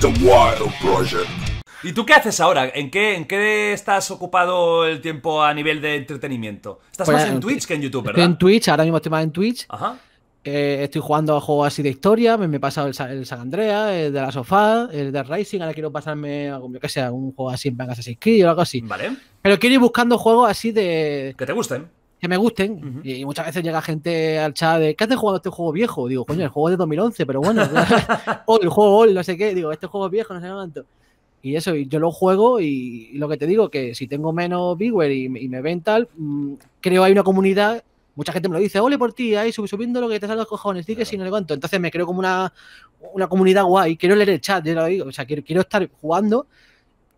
The Wild Project. ¿Y tú qué haces ahora? ¿En qué, estás ocupado el tiempo a nivel de entretenimiento? Estás pues más en Twitch que en YouTube, ¿verdad? en Twitch, ahora mismo estoy más en Twitch. Ajá. Eh, estoy jugando a juegos así de historia, me, he pasado el, San Andreas, el de la Sofá, el de Racing, ahora quiero pasarme algún, que sea un juego así en Vegas Assassin's Creed o algo así. Vale. Pero quiero ir buscando juegos así de... Que te gusten que me gusten. Y muchas veces llega gente al chat de, ¿qué haces jugando este juego viejo? Digo, coño, el juego es de 2011, pero bueno, o el juego old, no sé qué. Digo, este juego es viejo, no sé cuánto. Y eso, y yo lo juego y, lo que te digo, que si tengo menos viewer y, me ven tal, mm, creo hay una comunidad, mucha gente me lo dice, ole por ti, ahí subiendo lo que te salga los cojones, digo, que si no le cuento, Entonces me creo como una, una comunidad guay, quiero leer el chat, yo lo digo, o sea, quiero, quiero estar jugando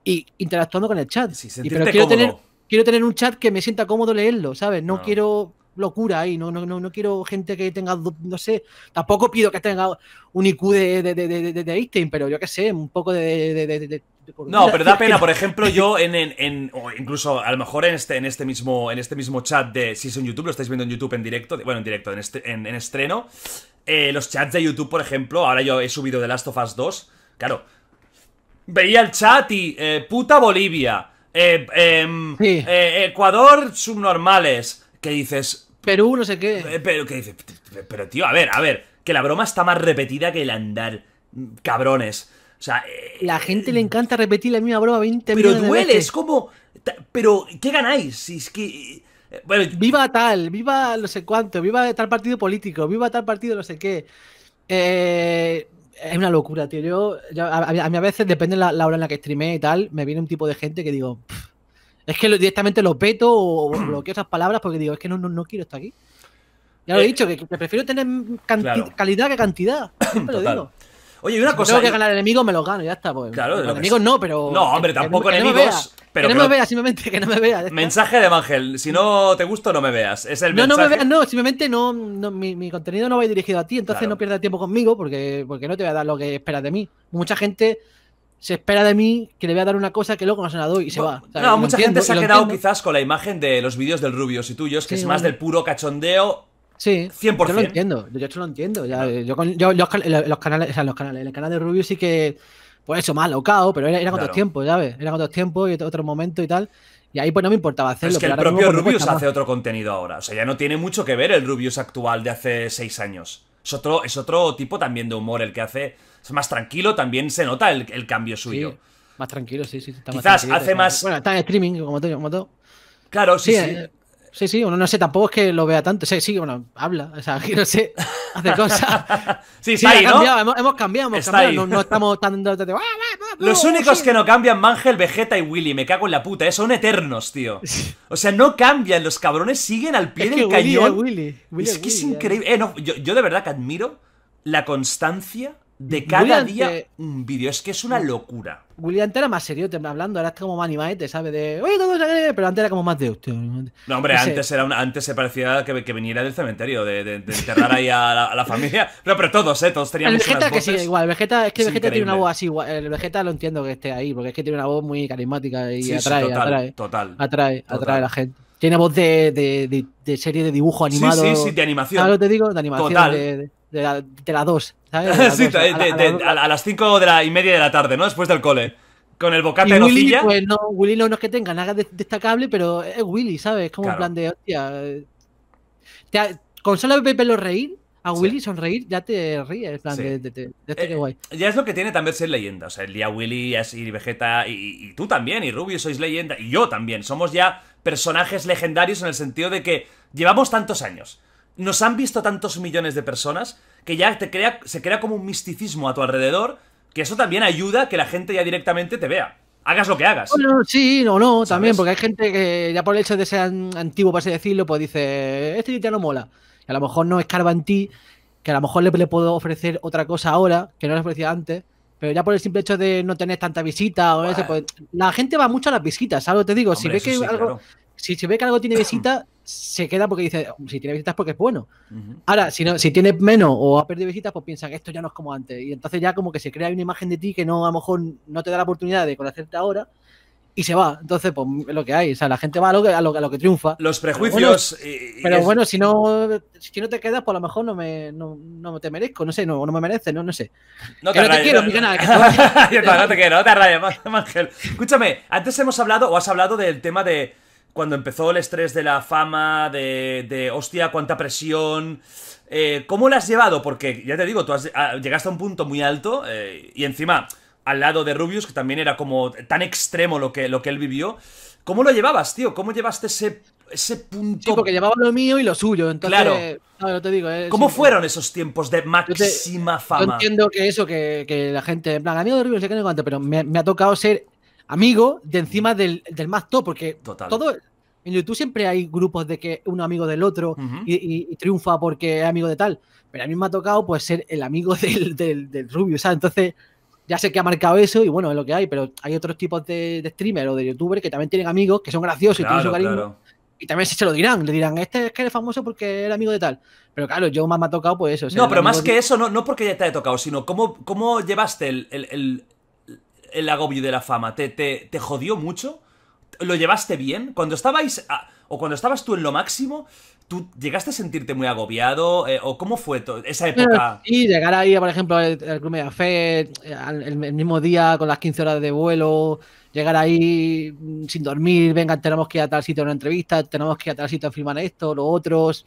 y interactuando con el chat. y, pero quiero tener quiero tener un chat que me sienta cómodo leerlo, ¿sabes? No, quiero locura ahí, no, no, no, quiero gente que tenga, no sé, tampoco pido que tenga un IQ de, de, Einstein, pero yo qué sé, un poco de... no, pero da pena, por ejemplo, yo en, incluso a lo mejor en este, en este mismo, en este mismo chat de si YouTube, lo estáis viendo en YouTube en directo, bueno, en directo, en, este, en, estreno, eh, los chats de YouTube, por ejemplo, ahora yo he subido The Last of Us 2, claro, veía el chat y eh, puta Bolivia, eh, em, eh, Ecuador subnormales, que dices... Perú, no sé qué. Eh, pero que dices, pero tío, a ver, a ver, que la broma está más repetida que el andar, mm, cabrones. O sea, eh, la gente le encanta repetir la misma broma 20 Pero duele, es como... Pero, ¿qué ganáis? Si es que... Bueno, viva tal, viva no sé cuánto, viva tal partido político, viva tal partido no sé qué. Eh, es una locura, tío. Yo, a, mí a veces, depende la, la hora en la que streamé y tal, me viene un tipo de gente que digo, es que directamente lo peto o, bloqueo esas palabras porque digo, es que no, no, quiero estar aquí. Ya lo he eh, dicho, que, prefiero tener calidad que cantidad. Lo digo. Oye, una cosa. tengo que ganar enemigos, me los gano, ya está. Pues. Claro, enemigos no, pero. No, hombre, tampoco enemigos. pero que no me veas, simplemente, que no me veas. Mensaje de Ángel, si no te gusto, no me veas. Es el no, mensaje. No, no me veas, no, simplemente no, mi, contenido no va dirigido a ti, entonces no pierdas tiempo conmigo porque, porque no te voy a dar lo que esperas de mí. Mucha gente se espera de mí que le voy a dar una cosa que luego no se la doy y se va. no, mucha gente se ha quedado quizás con la imagen de los vídeos del Rubios y tuyos, que es más del puro cachondeo Sí, 100%. yo lo entiendo, yo esto lo entiendo. yo, eh, los, canales, o sea, los canales, el canal de Rubius sí que, pues eso, más locao, pero era, era con otros tiempos, ¿sabes? Era con otros tiempos y otro momento y tal. Y ahí pues no me importaba hacerlo. es que el propio pues, Rubius hace otro contenido ahora. O sea, ya no tiene mucho que ver el Rubius actual de hace seis años. Es otro, es otro tipo también de humor el que hace. Es más tranquilo, también se nota el, cambio suyo. más tranquilo, sí, sí. Quizás hace más. Bueno, está en streaming, como todo. Como todo. Claro, sí. sí. Eh, Sí, sí, uno no sé, tampoco es que lo vea tanto. Sí, sí, bueno, habla, o sea, no sé, hace cosas. sí, sí, ahí, ¿no? hemos, hemos, cambiado, hemos cambiado. No, estamos tan. Ah, los únicos que no cambian, Mangel, Vegeta y Willy, me cago en la puta, eh, son eternos, tío. O sea, no cambian, los cabrones siguen al pie del cañón. Willy, es que es eh. increíble. Eh, no, yo de verdad que admiro la constancia de cada día un vídeo. Es que es una locura. William antes era más serio, te hablando, ahora como más te ¿sabes? De, oye, pero antes era como más de usted. No, hombre, antes, era antes se parecía que, que, viniera del cementerio, de, enterrar ahí a la, familia. No, pero todos, ¿eh? Todos tenían El Vegeta que igual. Vegeta, es que Vegeta tiene una voz así. El Vegeta lo entiendo que esté ahí, porque es que tiene una voz muy carismática y atrae, total, atrae, total, atrae. a la gente. Tiene voz de, serie de dibujo animado. Sí, sí, de animación. te digo, de animación de la, de 2, ¿sabes? sí, a, las 5 de la y media de la tarde, ¿no? Después del cole. Con el bocata de Willy, Pues no, Willy no, es que tenga nada destacable, pero es Willy, ¿sabes? Es como un plan de, hostia. Eh, con solo verlo reír, a Willy sonreír, ya te ríes. plan, este, eh, guay. Ya es lo que tiene también ser leyenda. O sea, el día Willy, y Vegeta, y, y, tú también, y Rubio sois leyenda, y yo también. Somos ya personajes legendarios en el sentido de que llevamos tantos años nos han visto tantos millones de personas que ya se crea como un misticismo a tu alrededor, que eso también ayuda a que la gente ya directamente te vea. Hagas lo que hagas. Bueno, sí, no, no, también, porque hay gente que ya por el hecho de ser antiguo, por así decirlo, pues dice, este ya no mola. Y a lo mejor no escarba en ti, que a lo mejor le, puedo ofrecer otra cosa ahora, que no le ofrecía antes. Pero ya por el simple hecho de no tener tanta visita o eso, pues, la gente va mucho a las visitas, Algo te digo? si ve que algo, si, se ve que algo tiene visita, se queda porque dice, oh, si tiene visitas porque es bueno. Ahora, si, no, si tiene menos o ha perdido visitas, pues que esto ya no es como antes. Y entonces ya como que se crea una imagen de ti que no, a lo mejor no te da la oportunidad de conocerte ahora y se va. Entonces, pues lo que hay. O sea, la gente va a lo que, que triunfa. Los prejuicios. Pero bueno, si no, si no te quedas, pues a lo mejor no me, no, te merezco, no sé, no, no me merece, no, no sé. No te, no te quiero, no te quiero, no te rayes, Ángel. Escúchame, antes hemos hablado, o has hablado del tema de cuando empezó el estrés de la fama, de, de hostia, cuánta presión. Eh, ¿Cómo lo has llevado? Porque ya te digo, tú has, ah, llegaste a un punto muy alto eh, y encima al lado de Rubius, que también era como tan extremo lo que, lo que él vivió. ¿Cómo lo llevabas, tío? ¿Cómo llevaste ese, ese punto? Sí, porque llevaba lo mío y lo suyo. Entonces, claro. No, te digo. Eh, ¿Cómo fueron esos tiempos de máxima fama? Yo entiendo que eso, que, la gente, en plan, amigo de Rubius, se que no cuento, pero me ha tocado ser amigo de encima del, del más top, porque todo en YouTube siempre hay grupos de que uno amigo del otro y, triunfa porque es amigo de tal. Pero a mí me ha tocado pues ser el amigo del, del, del sea, Entonces, ya sé que ha marcado eso y bueno, es lo que hay, pero hay otros tipos de, de streamer o de youtuber que también tienen amigos que son graciosos y tienen su cariño. Y también se lo dirán, le dirán, este es que eres famoso porque era amigo de tal. Pero claro, yo más me ha tocado pues eso. No, pero más que eso, no, no porque ya te haya tocado, sino cómo, cómo llevaste el el agobio de la fama? ¿Te, te, jodió mucho? ¿Lo llevaste bien? Cuando estabais... o cuando estabas tú en lo máximo, ¿tú llegaste a sentirte muy agobiado? Eh, ¿O cómo fue esa época? Sí, llegar ahí, por ejemplo, al Club de el, el mismo día con las 15 horas de vuelo, llegar ahí mm, sin dormir, venga, tenemos que ir a tal sitio a una entrevista, tenemos que ir a tal sitio a firmar esto, lo otros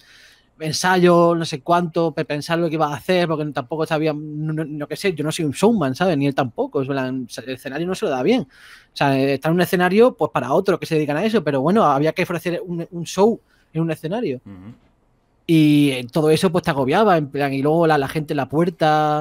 ensayo, no sé cuánto, pensar lo que iba a hacer, porque tampoco sabía, no, sé, yo no soy un showman, ¿sabes? Ni él tampoco, el escenario no se lo da bien. O sea, está en un escenario pues para otros que se dedican a eso, pero bueno, había que ofrecer un, show en un escenario. Y eh, todo eso pues te agobiaba, en plan, y luego la, la gente en la puerta,